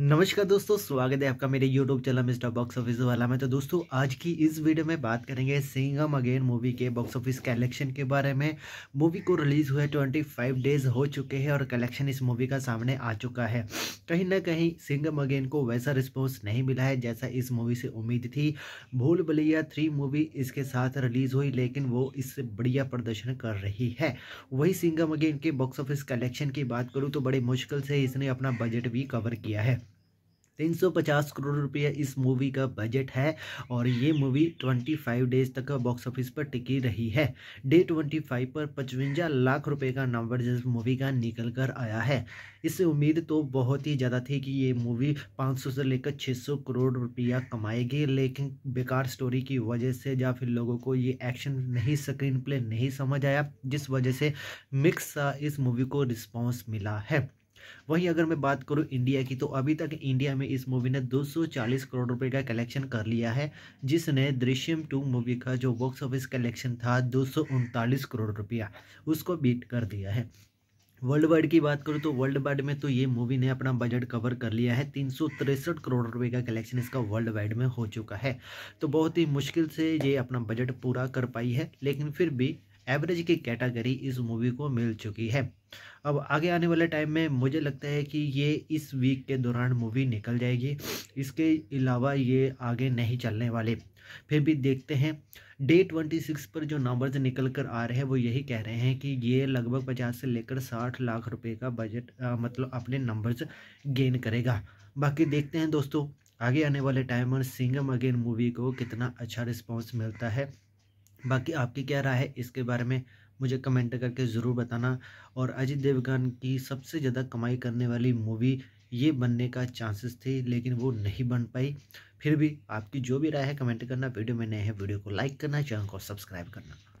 नमस्कार दोस्तों स्वागत है आपका मेरे YouTube channel mister box office वाला में तो दोस्तों आज की इस वीडियो में बात करेंगे सिंगम अगेन मूवी के बॉक्स ऑफिस कलेक्शन के बारे में मूवी को रिलीज़ हुए 25 डेज हो चुके हैं और कलेक्शन इस मूवी का सामने आ चुका है कहीं ना कहीं सिंगम अगेन को वैसा रिस्पॉन्स नहीं मिला है जैसा इस मूवी से उम्मीद थी भूल भलिया थ्री मूवी इसके साथ रिलीज़ हुई लेकिन वो इससे बढ़िया प्रदर्शन कर रही है वही सिंगम अगेन के बॉक्स ऑफिस कलेक्शन की बात करूँ तो बड़ी मुश्किल से इसने अपना बजट भी कवर किया है 350 करोड़ रुपये इस मूवी का बजट है और ये मूवी 25 डेज तक बॉक्स ऑफिस पर टिकी रही है डे 25 पर पचवंजा लाख रुपए का नंबर जिस मूवी का निकल कर आया है इससे उम्मीद तो बहुत ही ज़्यादा थी कि ये मूवी 500 से लेकर 600 करोड़ रुपया कमाएगी लेकिन बेकार स्टोरी की वजह से या फिर लोगों को ये एक्शन नहीं स्क्रीन प्ले नहीं समझ आया जिस वजह से मिक्स इस मूवी को रिस्पॉन्स मिला है वहीं अगर मैं बात करूँ इंडिया की तो अभी तक इंडिया में इस मूवी ने 240 करोड़ रुपए का कलेक्शन कर लिया है जिसने दृश्यम टू मूवी का जो बॉक्स ऑफिस कलेक्शन था दो करोड़ रुपया उसको बीट कर दिया है वर्ल्ड वाइड की बात करूँ तो वर्ल्ड वाइड में तो ये मूवी ने अपना बजट कवर कर लिया है तीन करोड़ रुपए का कलेक्शन इसका वर्ल्ड वाइड में हो चुका है तो बहुत ही मुश्किल से ये अपना बजट पूरा कर पाई है लेकिन फिर भी एवरेज की कैटेगरी इस मूवी को मिल चुकी है अब आगे आने वाले टाइम में मुझे लगता है कि ये इस वीक के दौरान मूवी निकल जाएगी इसके अलावा ये आगे नहीं चलने वाले फिर भी देखते हैं डे ट्वेंटी सिक्स पर जो नंबर्स निकल कर आ रहे हैं वो यही कह रहे हैं कि ये लगभग पचास से लेकर साठ लाख रुपए का बजट मतलब अपने नंबर्स गेन करेगा बाकी देखते हैं दोस्तों आगे आने वाले टाइम और सिंगम अगेन मूवी को कितना अच्छा रिस्पॉन्स मिलता है बाकी आपकी क्या राय है इसके बारे में मुझे कमेंट करके ज़रूर बताना और अजय देवगन की सबसे ज़्यादा कमाई करने वाली मूवी ये बनने का चांसेस थे लेकिन वो नहीं बन पाई फिर भी आपकी जो भी राय है कमेंट करना वीडियो में नए हैं वीडियो को लाइक करना चैनल को सब्सक्राइब करना